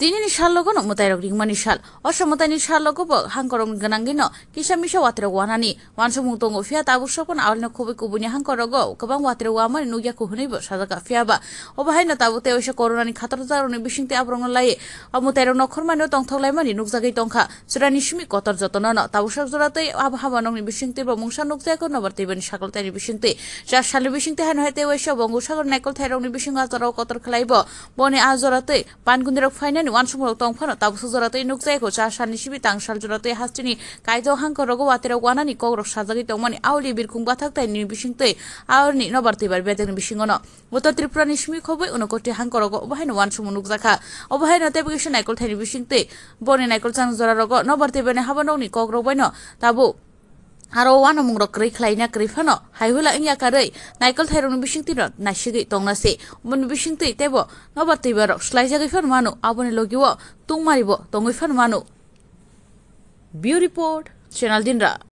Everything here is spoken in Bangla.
তিনি নিশাল্লগন মুতাইরক রিংমা নিশাল অসমতাই নিশাল্লগ হাংকরম গনাঙ্গিন কিসা মিশা ওয়াতরে ওয়ানানি ওয়ানসমুং তঙ্গ ফিয়া তাবুক সপন আওয়ালনো খুবই কুবুনি হাংকরগ গবাং ওয়াতরে ওয়ামান নুগিয়া কুহনিব সাজাকা ফিয়াবা অবাহাইন তাবুতে ওইসে করোনানি খাতর জারনি বিশিংতে আব্রং লাই অমুতাইর নখরমানি তংথলাইমানি নুকজাগৈ তংখা সুরা নিশমি কতর যতন ন তাবুসক জোরাতে আবহাওয়া নংনি বিশিংতে বা মুংসা নুকজাগো নবর্তিবেন সাকলতাইনি বিশিংতে যা সালি বিশিংতে হান হইতে ওইসে বঙ্গোসাগর নাইকল থাইরংনি বিশিং আজরাও কতর খেলাইব বনে আজরাতে পানগুন্দিরক ফাইনান tong te tang has tini rok tai 니 완충으로 동파노 따고 수저라도 인육자이고 자산이 시비 땅살주라도 하스티니 가이도 한거 로고 와테라고 하나니 거로 사자기 동만이 아울리 빌궁과 탁다 니비싱때 아울니 너버티발 베데니 비싱어노 모터 Tripura নিশমি খবই উনকটি হাঙ্কর অবহাইন ওয়ান সুমুনুক জাখা অবহাইন তেবগেশন আইকল থাইনি বিশিংতে বনে নাইকল চান জরা রগ নবর্তে বেনে bai no তাবু aro wano mungrok krei khlaina krifano haihula ingya karei naikol thairon bisingti rot naisigi tongnase mun bisingti tebo ngobar tibar slaija gifan manu abone logiwo tungmaribo tongifan manu bureau report channel দিনরা